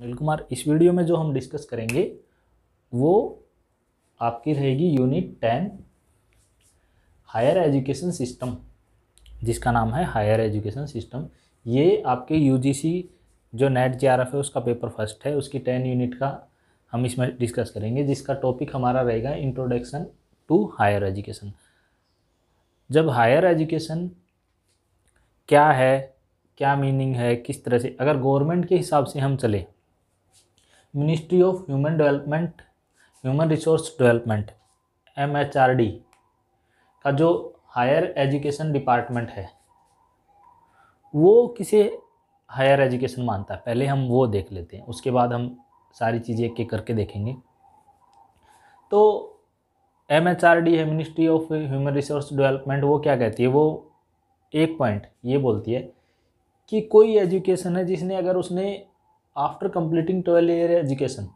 अनिल कुमार इस वीडियो में जो हम डिस्कस करेंगे वो आपकी रहेगी unit ten higher education system जिसका नाम है हायर एजुकेशन सिस्टम ये आपके यूजीसी जो नेट जे है उसका पेपर फर्स्ट है उसकी टेन यूनिट का हम इसमें डिस्कस करेंगे जिसका टॉपिक हमारा रहेगा इंट्रोडक्शन टू हायर एजुकेशन जब हायर एजुकेशन क्या है क्या मीनिंग है किस तरह से अगर गवर्नमेंट के हिसाब से हम चले ministry of human development human resource development M H R D का जो हायर एजुकेशन डिपार्टमेंट है वो किसे हायर एजुकेशन मानता है पहले हम वो देख लेते हैं उसके बाद हम सारी चीज़ें एक एक करके देखेंगे तो एम एच आर डी है ministry of human resource development वो क्या कहती है वो एक पॉइंट ये बोलती है कि कोई एजुकेशन है जिसने अगर उसने after completing twelve year education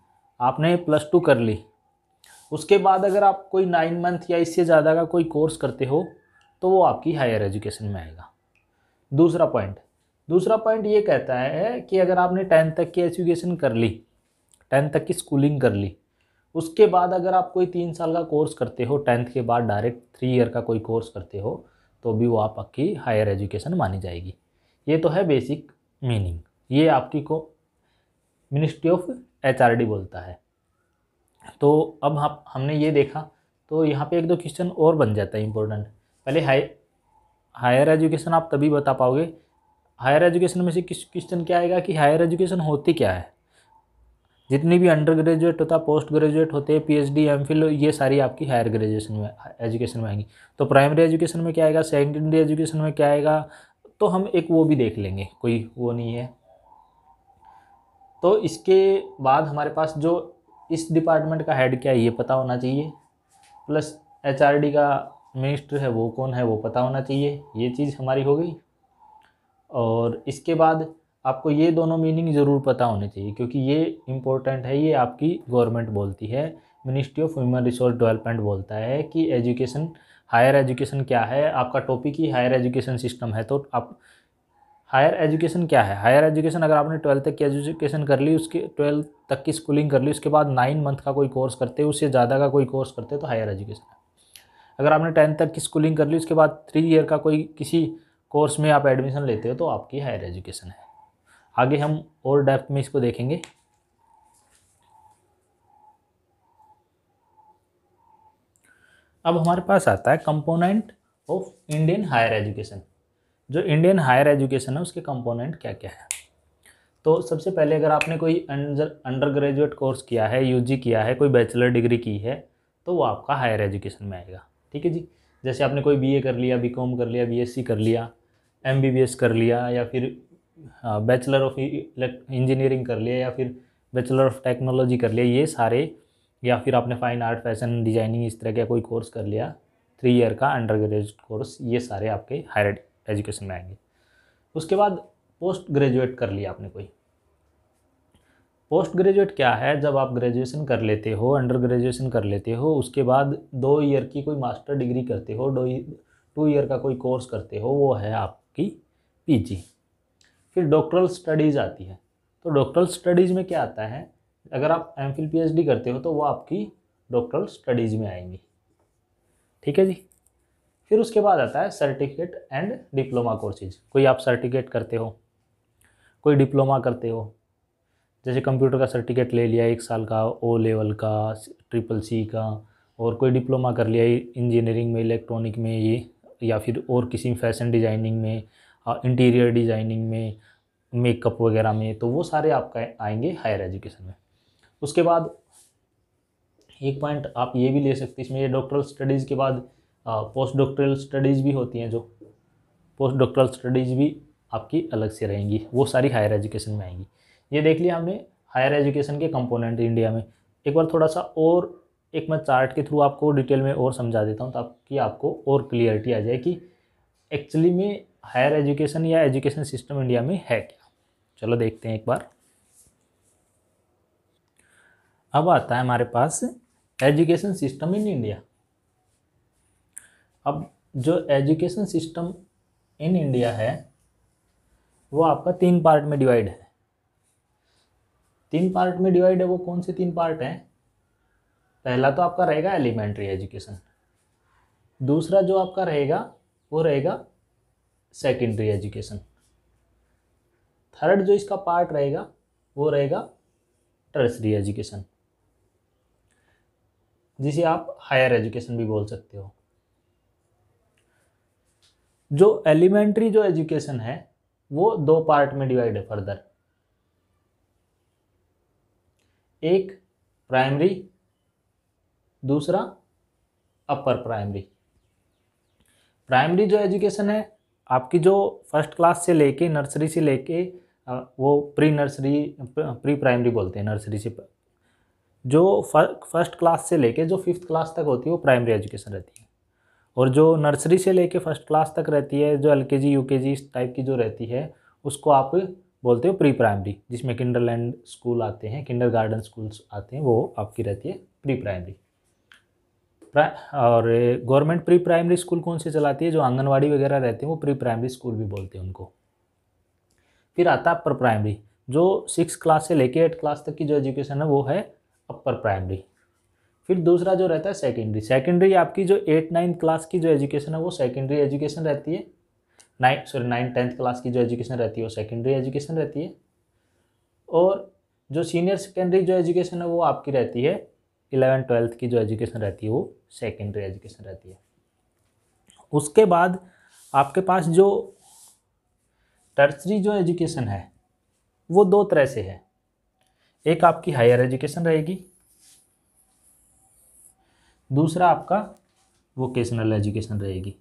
आपने प्लस टू कर ली उसके बाद अगर आप कोई नाइन मंथ या इससे ज़्यादा का कोई कोर्स करते हो तो वो आपकी हायर एजुकेशन में आएगा दूसरा पॉइंट दूसरा पॉइंट ये कहता है कि अगर आपने टेंथ तक की एजुकेशन कर ली टेंथ तक की स्कूलिंग कर ली उसके बाद अगर आप कोई तीन साल का कोर्स करते हो टेंथ के बाद डायरेक्ट थ्री ईयर का कोई कोर्स करते हो तो भी वो आपकी हायर एजुकेशन मानी जाएगी ये तो है बेसिक मीनिंग ये आपकी को मिनिस्ट्री ऑफ एच बोलता है तो अब हम हमने ये देखा तो यहाँ पे एक दो क्वेश्चन और बन जाता है इम्पोर्टेंट पहले हाई हायर एजुकेशन आप तभी बता पाओगे हायर एजुकेशन में से किस क्वेश्चन क्या आएगा कि हायर एजुकेशन होती क्या है जितनी भी अंडर ग्रेजुएट होता है पोस्ट ग्रेजुएट होते हैं पीएचडी एमफिल ये सारी आपकी हायर ग्रेजुएशन में एजुकेशन में आएंगी तो प्राइमरी एजुकेशन में क्या आएगा सेकेंडरी एजुकेशन में क्या आएगा तो हम एक वो भी देख लेंगे कोई वो नहीं है तो इसके बाद हमारे पास जो इस डिपार्टमेंट का हेड क्या है ये पता होना चाहिए प्लस एच का मिनिस्टर है वो कौन है वो पता होना चाहिए ये चीज़ हमारी हो गई और इसके बाद आपको ये दोनों मीनिंग ज़रूर पता होने चाहिए क्योंकि ये इम्पोर्टेंट है ये आपकी गवर्नमेंट बोलती है ministry of human resource development बोलता है कि एजुकेशन हायर एजुकेशन क्या है आपका टॉपिक ही हायर एजुकेशन सिस्टम है तो आप हायर एजुकेशन क्या है हायर एजुकेशन अगर आपने ट्वेल्थ तक की एजुकेशन कर ली उसके ट्वेल्थ तक की स्कूलिंग कर ली उसके बाद नाइन मंथ का कोई कोर्स करते उससे ज़्यादा का कोई कोर्स करते तो हायर एजुकेशन है अगर आपने टेंथ तक की स्कूलिंग कर ली उसके बाद थ्री ईयर का कोई किसी कोर्स में आप एडमिशन लेते हो तो आपकी हायर एजुकेशन है आगे हम और डेप्थ में इसको देखेंगे अब हमारे पास आता है component of Indian higher education जो इंडियन हायर एजुकेशन है उसके कंपोनेंट क्या क्या है तो सबसे पहले अगर आपने कोई अंडर अंडर ग्रेजुएट कोर्स किया है यूजी किया है कोई बैचलर डिग्री की है तो वो आपका हायर एजुकेशन में आएगा ठीक है जी जैसे आपने कोई बीए कर लिया बीकॉम कर लिया बीएससी कर लिया एमबीबीएस कर लिया या फिर बैचलर ऑफ इंजीनियरिंग कर लिया या फिर बैचलर ऑफ टेक्नोलॉजी कर लिया ये सारे या फिर आपने फाइन आर्ट फैशन डिजाइनिंग इस तरह का कोई कोर्स कर लिया थ्री ईयर का अंडर ग्रेजुएट कोर्स ये सारे आपके हायर एजुकेशन में आएंगे उसके बाद पोस्ट ग्रेजुएट कर लिया आपने कोई पोस्ट ग्रेजुएट क्या है जब आप ग्रेजुएशन कर लेते हो अंडर ग्रेजुएशन कर लेते हो उसके बाद दो ईयर की कोई मास्टर डिग्री करते हो दो टू ईयर का कोई कोर्स करते हो वो है आपकी पीजी फिर डॉक्टरल स्टडीज़ आती है तो डॉक्टरल स्टडीज़ में क्या आता है अगर आप एम फिल पी करते हो तो वो आपकी डॉक्टरल स्टडीज़ में आएंगी ठीक है जी फिर उसके बाद आता है सर्टिफिकेट एंड डिप्लोमा कोर्सेज कोई आप सर्टिफिकेट करते हो कोई डिप्लोमा करते हो जैसे कंप्यूटर का सर्टिफिकेट ले लिया एक साल का ओ लेवल का ट्रिपल सी का और कोई डिप्लोमा कर लिया इंजीनियरिंग में इलेक्ट्रॉनिक में ये या फिर और किसी फैशन डिज़ाइनिंग में इंटीरियर डिज़ाइनिंग में मेकअप वगैरह में तो वो सारे आपका आएंगे हायर एजुकेशन में उसके बाद एक पॉइंट आप ये भी ले सकते इसमें ये डॉक्टरल स्टडीज़ के बाद पोस्ट डॉक्टरल स्टडीज़ भी होती हैं जो पोस्ट डॉक्टरल स्टडीज़ भी आपकी अलग से रहेंगी वो सारी हायर एजुकेशन में आएंगी ये देख लिया हमने हायर एजुकेशन के कंपोनेंट इंडिया में एक बार थोड़ा सा और एक मैं चार्ट के थ्रू आपको डिटेल में और समझा देता हूँ ताकि आपको और क्लियरिटी आ जाए कि एक्चुअली में हायर एजुकेशन या एजुकेशन सिस्टम इंडिया में है क्या चलो देखते हैं एक बार अब आता है हमारे पास एजुकेशन सिस्टम इन इंडिया अब जो एजुकेशन सिस्टम इन इंडिया है वो आपका तीन पार्ट में डिवाइड है तीन पार्ट में डिवाइड है वो कौन से तीन पार्ट हैं पहला तो आपका रहेगा एलिमेंट्री एजुकेशन दूसरा जो आपका रहेगा वो रहेगा सेकेंडरी एजुकेशन थर्ड जो इसका पार्ट रहेगा वो रहेगा टर्सरी एजुकेशन जिसे आप हायर एजुकेशन भी बोल सकते हो जो एलिमेंट्री जो एजुकेशन है वो दो पार्ट में डिवाइड है फर्दर एक प्राइमरी दूसरा अपर प्राइमरी प्राइमरी जो एजुकेशन है आपकी जो फर्स्ट क्लास से लेके नर्सरी से लेके वो प्री नर्सरी प्री प्राइमरी बोलते हैं नर्सरी से जो फर्स्ट क्लास से लेके जो फिफ्थ क्लास तक होती है वो प्राइमरी एजुकेशन रहती है और जो नर्सरी से लेके फर्स्ट क्लास तक रहती है जो एल के जी यू के जी इस टाइप की जो रहती है उसको आप बोलते हो प्री प्राइमरी जिसमें किंडरलैंड स्कूल आते हैं किंडर गार्डन स्कूल्स आते हैं वो आपकी रहती है प्री प्राइमरी और गवर्नमेंट प्री प्राइमरी स्कूल कौन से चलाती है जो आंगनवाड़ी वगैरह रहते हैं वो प्री प्राइमरी स्कूल भी बोलते हैं उनको फिर आता है अपर प्राइमरी जो सिक्स क्लास से लेके एट क्लास तक की जो एजुकेशन है वो है अपर प्राइमरी फिर दूसरा जो रहता है सेकेंडरी सेकेंडरी आपकी जो एट नाइन्थ क्लास की जो एजुकेशन है वो सेकेंडरी एजुकेशन रहती है nine sorry nine tenth class की जो एजुकेशन रहती है वो सेकेंडरी एजुकेशन रहती है और जो सीनियर सेकेंडरी जो एजुकेशन है वो आपकी रहती है इलेवन ट्वेल्थ की जो एजुकेशन रहती है वो सेकेंडरी एजुकेशन रहती है उसके बाद आपके पास जो टर्सरी जो एजुकेशन है वो दो तरह से है एक आपकी हायर एजुकेशन रहेगी दूसरा आपका वोकेशनल एजुकेशन रहेगी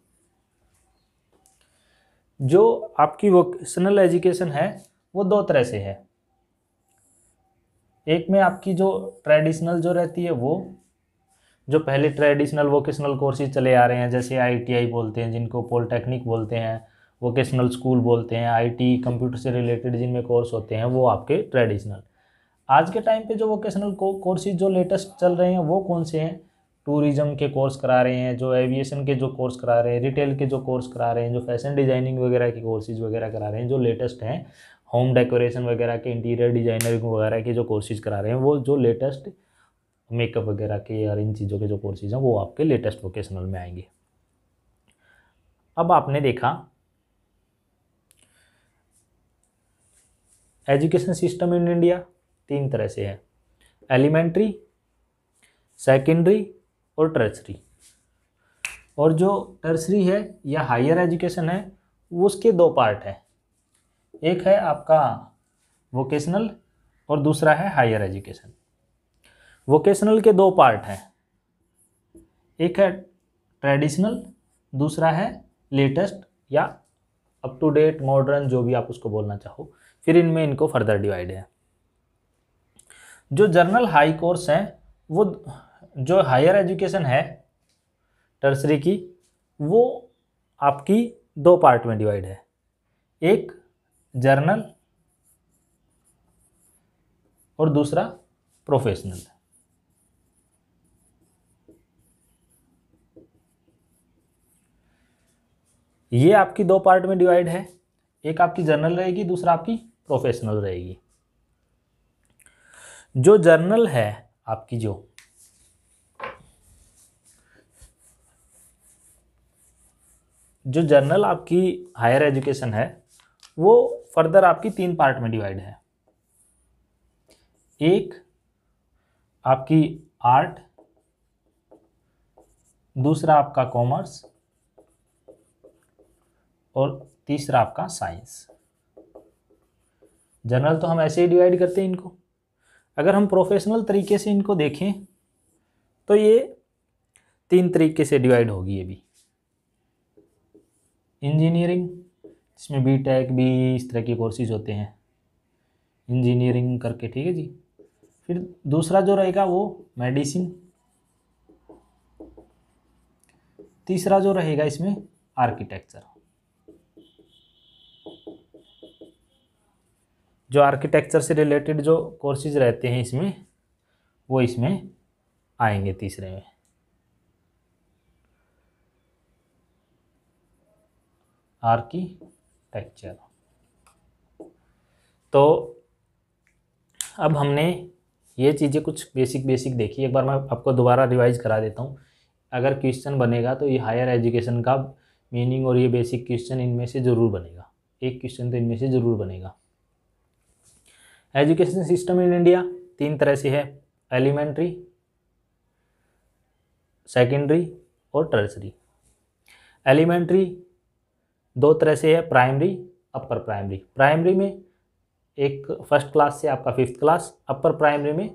जो आपकी वोकेशनल एजुकेशन है वो दो तरह से है एक में आपकी जो ट्रेडिशनल जो रहती है वो जो पहले ट्रेडिशनल वोकेशनल कोर्सेज चले आ रहे हैं जैसे आईटीआई बोलते हैं जिनको पॉलिटेक्निक बोलते हैं वोकेशनल स्कूल बोलते हैं आईटी कंप्यूटर से रिलेटेड जिनमें कोर्स होते हैं वो आपके ट्रेडिशनल आज के टाइम पे जो वोकेशनल कोर्सेज जो लेटेस्ट चल रहे हैं वो कौन से हैं टूरिज़म के कोर्स करा रहे हैं जो एविएशन के जो कोर्स करा रहे हैं रिटेल के जो कोर्स करा रहे हैं जो फैशन डिज़ाइनिंग वगैरह के कोर्सेज वगैरह करा रहे हैं जो लेटेस्ट हैं होम डेकोरेशन वगैरह के इंटीरियर डिज़ाइनर वगैरह के जो कोर्सेज करा रहे हैं वो जो लेटेस्ट मेकअप वगैरह के और इन चीज़ों के जो कोर्सेज हैं वो आपके लेटेस्ट वोकेशनल में आएंगे अब आपने देखा एजुकेशन सिस्टम इन इंडिया तीन तरह से है एलिमेंट्री सेकेंडरी और टर्सरी और जो टर्सरी है या हायर एजुकेशन है उसके दो पार्ट है एक है आपका वोकेशनल और दूसरा है हायर एजुकेशन वोकेशनल के दो पार्ट हैं एक है ट्रेडिशनल दूसरा है लेटेस्ट या अप टू डेट मॉडर्न जो भी आप उसको बोलना चाहो फिर इनमें इनको फर्दर डिवाइड है जो जर्नल हाई कोर्स हैं वो जो हायर एजुकेशन है टर्सरी की वो आपकी दो पार्ट में डिवाइड है एक जर्नल और दूसरा प्रोफेशनल ये आपकी दो पार्ट में डिवाइड है एक आपकी जर्नल रहेगी दूसरा आपकी प्रोफेशनल रहेगी जो जर्नल है आपकी जो जो जर्नल आपकी हायर एजुकेशन है वो फर्दर आपकी तीन पार्ट में डिवाइड है एक आपकी आर्ट दूसरा आपका कॉमर्स और तीसरा आपका साइंस जनरल तो हम ऐसे ही डिवाइड करते हैं इनको अगर हम प्रोफेशनल तरीके से इनको देखें तो ये तीन तरीके से डिवाइड होगी ये भी इंजीनियरिंग जिसमें बी टेक बी इस तरह के कोर्सेज होते हैं इंजीनियरिंग करके ठीक है जी फिर दूसरा जो रहेगा वो मेडिसिन तीसरा जो रहेगा इसमें आर्किटेक्चर जो आर्किटेक्चर से रिलेटेड जो कोर्सेज रहते हैं इसमें वो इसमें आएंगे तीसरे में आर्किटेक्चर तो अब हमने ये चीज़ें कुछ बेसिक बेसिक देखी एक बार मैं आपको दोबारा रिवाइज करा देता हूँ अगर क्वेश्चन बनेगा तो ये हायर एजुकेशन का मीनिंग और ये बेसिक क्वेश्चन इनमें से ज़रूर बनेगा एक क्वेश्चन तो इनमें से ज़रूर बनेगा एजुकेशन सिस्टम इन इंडिया तीन तरह से है एलिमेंट्री सेकेंडरी और टर्सरी एलिमेंट्री दो तरह से है प्राइमरी अपर प्राइमरी प्राइमरी में एक फर्स्ट क्लास से आपका फिफ्थ क्लास अपर प्राइमरी में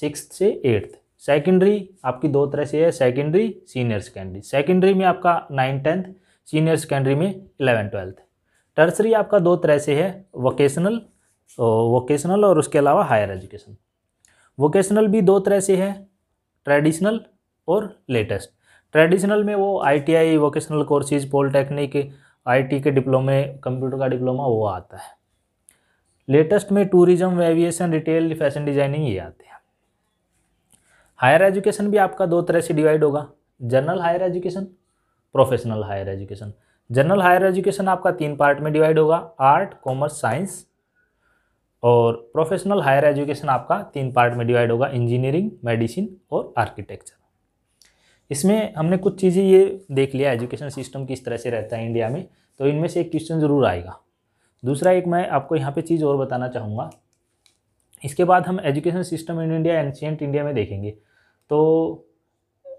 सिक्स से एट्थ सेकेंडरी आपकी दो तरह से है सेकेंडरी सीनियर सेकेंडरी सेकेंडरी में आपका नाइन टेंथ सीनियर सेकेंडरी में इलेवन ट्वेल्थ टर्सरी आपका दो तरह से है वोकेशनल वोकेशनल और उसके अलावा हायर एजुकेशन वोकेशनल भी दो तरह से है ट्रेडिशनल और लेटेस्ट ट्रेडिशनल में वो ITI vocational courses polytechnic IT के डिप्लोमे कंप्यूटर का डिप्लोमा वो आता है लेटेस्ट में tourism aviation retail fashion designing ये आते हैं हायर एजुकेशन भी आपका दो तरह से डिवाइड होगा general higher education professional higher education general higher education आपका तीन पार्ट में डिवाइड होगा आर्ट कॉमर्स साइंस और प्रोफेशनल हायर एजुकेशन आपका तीन पार्ट में डिवाइड होगा इंजीनियरिंग मेडिसिन और आर्किटेक्चर इसमें हमने कुछ चीज़ें ये देख लिया एजुकेशन सिस्टम किस तरह से रहता है इंडिया में तो इनमें से एक क्वेश्चन ज़रूर आएगा दूसरा एक मैं आपको यहाँ पे चीज़ और बताना चाहूँगा इसके बाद हम education system in India ancient India में देखेंगे तो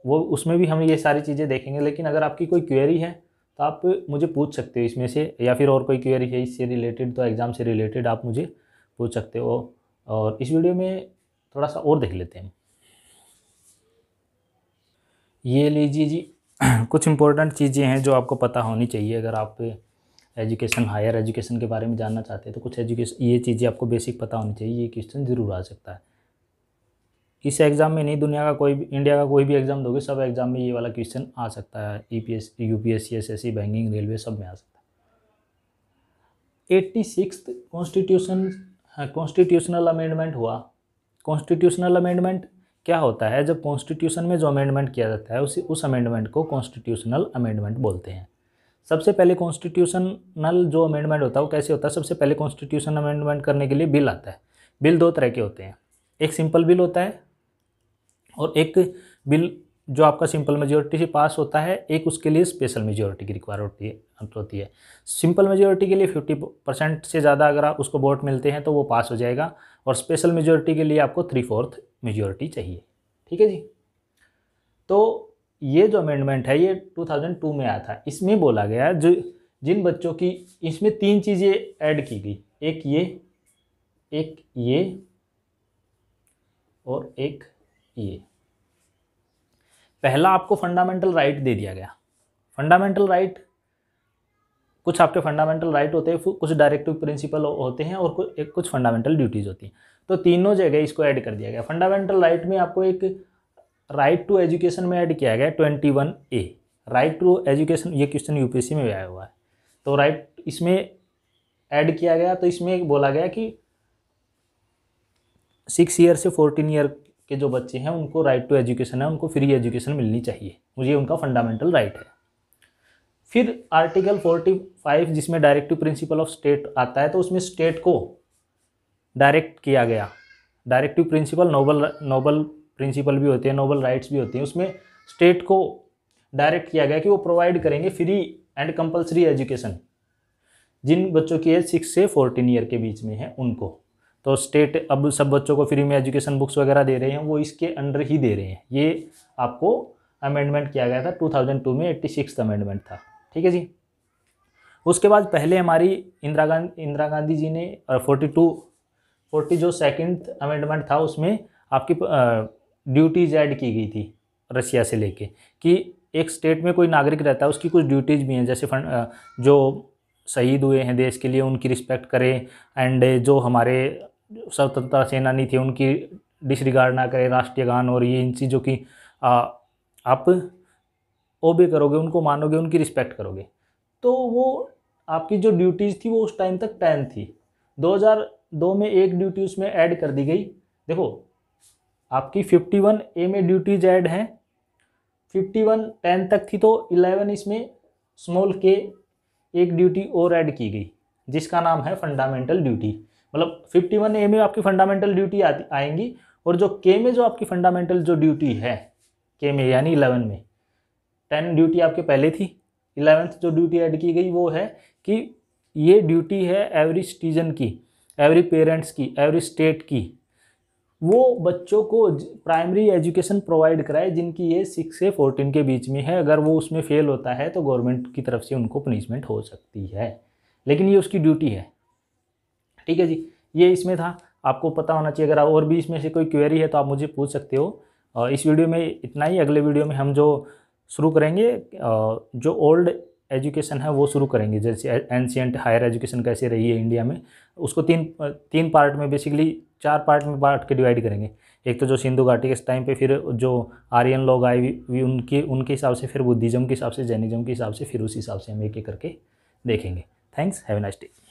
वो उसमें भी हम ये सारी चीज़ें देखेंगे लेकिन अगर आपकी कोई क्वेरी है तो आप मुझे पूछ सकते हो इसमें से या फिर और कोई क्वेरी है इससे रिलेटेड तो एग्ज़ाम से रिलेटेड आप मुझे पूछ सकते हो और इस वीडियो में थोड़ा सा और देख लेते हैं ये लीजिए जी कुछ इंपॉर्टेंट चीज़ें हैं जो आपको पता होनी चाहिए अगर आप एजुकेशन हायर एजुकेशन के बारे में जानना चाहते हैं तो कुछ एजुकेशन ये चीज़ें आपको बेसिक पता होनी चाहिए ये क्वेश्चन ज़रूर आ सकता है इस एग्ज़ाम में नहीं दुनिया का कोई भी इंडिया का कोई भी एग्ज़ाम दोगे सब एग्ज़ाम में ये वाला क्वेश्चन आ सकता है E P S U P S C S S C banking railway सब में आ सकता है eighty six constitution constitutional amendment हुआ कॉन्स्टिट्यूशनल अमेंडमेंट क्या होता है जब कॉन्स्टिट्यूशन में जो अमेंडमेंट किया जाता है उसी उस अमेंडमेंट को कॉन्स्टिट्यूशनल अमेंडमेंट बोलते हैं सबसे पहले कॉन्स्टिट्यूशनल जो अमेंडमेंट होता है वो कैसे होता है सबसे पहले कॉन्स्टिट्यूशन अमेंडमेंट करने के लिए बिल आता है बिल दो तरह के होते हैं एक सिंपल बिल होता है और एक बिल जो आपका सिंपल मेजोरिटी से पास होता है एक उसके लिए स्पेशल मेजोरिटी की रिक्वायर होती है होती है सिंपल मेजोरिटी के लिए फिफ्टी परसेंट से ज़्यादा अगर आप उसको वोट मिलते हैं तो वो पास हो जाएगा और स्पेशल मेजोरिटी के लिए आपको थ्री फोर्थ मेजोरिटी चाहिए ठीक है जी तो ये जो अमेंडमेंट है ये 2002 में आया था इसमें बोला गया जो जिन बच्चों की इसमें तीन चीज़ें ऐड की गई एक ये एक ये और एक ये पहला आपको फंडामेंटल राइट दे दिया गया फंडामेंटल राइट कुछ आपके फंडामेंटल राइट होते हैं कुछ डायरेक्टिव प्रिंसिपल होते हैं और कुछ कुछ फंडामेंटल ड्यूटीज़ होती हैं तो तीनों जगह इसको ऐड कर दिया गया फंडामेंटल राइट में आपको एक राइट टू एजुकेशन में ऐड किया गया twenty one A right to education ये क्वेश्चन यूपीएससी में भी आया हुआ है तो राइट right, इसमें ऐड किया गया तो इसमें बोला गया कि सिक्स ईयर से फोर्टीन ईयर के जो बच्चे हैं उनको राइट टू एजुकेशन है उनको फ्री एजुकेशन मिलनी चाहिए मुझे उनका फंडामेंटल राइट है फिर आर्टिकल 45 जिसमें डायरेक्टिव प्रिंसिपल ऑफ स्टेट आता है तो उसमें स्टेट को डायरेक्ट किया गया directive principle noble noble principle भी होते हैं नोबल राइट्स भी होते हैं उसमें स्टेट को डायरेक्ट किया गया कि वो प्रोवाइड करेंगे फ्री एंड कंपलसरी एजुकेशन जिन बच्चों की एज सिक्स से फोर्टीन ईयर के बीच में है उनको तो स्टेट अब सब बच्चों को फ्री में एजुकेशन बुक्स वगैरह दे रहे हैं वो इसके अंडर ही दे रहे हैं ये आपको अमेंडमेंट किया गया था 2002 में एट्टी सिक्स अमेंडमेंट था ठीक है जी उसके बाद पहले हमारी इंदिरा गांधी इंदिरा गांधी जी ने फोर्टी टू फोर्टी जो सेकंड अमेंडमेंट था उसमें आपकी ड्यूटीज ऐड की गई थी रशिया से लेके कि एक स्टेट में कोई नागरिक रहता है उसकी कुछ ड्यूटीज़ भी हैं जैसे फंड जो शहीद हुए हैं देश के लिए उनकी रिस्पेक्ट करें एंड जो हमारे स्वतंत्रता सेनानी थे उनकी डिसरिगार्ड ना करें राष्ट्रीय गान और ये इन चीज़ों की आप ओबे करोगे उनको मानोगे उनकी रिस्पेक्ट करोगे तो वो आपकी जो ड्यूटीज़ थी वो उस टाइम तक टेन थी 2002 में एक ड्यूटी उसमें ऐड कर दी गई देखो आपकी 51 ए में ड्यूटीज ऐड हैं 51 टेन तक थी तो 11 इसमें स्मॉल के एक ड्यूटी और ऐड की गई जिसका नाम है फंडामेंटल ड्यूटी मतलब 51 ए में आपकी फंडामेंटल ड्यूटी आएंगी और जो के में जो आपकी फंडामेंटल जो ड्यूटी है के में यानी इलेवन में टेन ड्यूटी आपके पहले थी इलेवेंथ जो ड्यूटी ऐड की गई वो है कि ये ड्यूटी है एवरी सिटीजन की एवरी पेरेंट्स की एवरी स्टेट की वो बच्चों को प्राइमरी एजुकेशन प्रोवाइड कराए जिनकी ये सिक्स से फोर्टीन के बीच में है अगर वो उसमें फेल होता है तो गवर्नमेंट की तरफ से उनको पनिशमेंट हो सकती है लेकिन ये उसकी ड्यूटी है ठीक है जी ये इसमें था आपको पता होना चाहिए अगर और भी इसमें से कोई क्वेरी है तो आप मुझे पूछ सकते हो इस वीडियो में इतना ही अगले वीडियो में हम जो शुरू करेंगे जो ओल्ड एजुकेशन है वो शुरू करेंगे जैसे एनशियंट हायर एजुकेशन कैसे रही है इंडिया में उसको तीन तीन पार्ट में बेसिकली चार पार्ट में पार्ट के डिवाइड करेंगे एक तो जो सिंधु घाटी के टाइम पे फिर जो आर्यन लोग आए भी उनके उनके हिसाब से फिर बुद्धिज़्म के हिसाब से जैनिज़्म के हिसाब से फिर उस हिसाब से हम एक एक करके देखेंगे थैंक्स हैव नाइस डे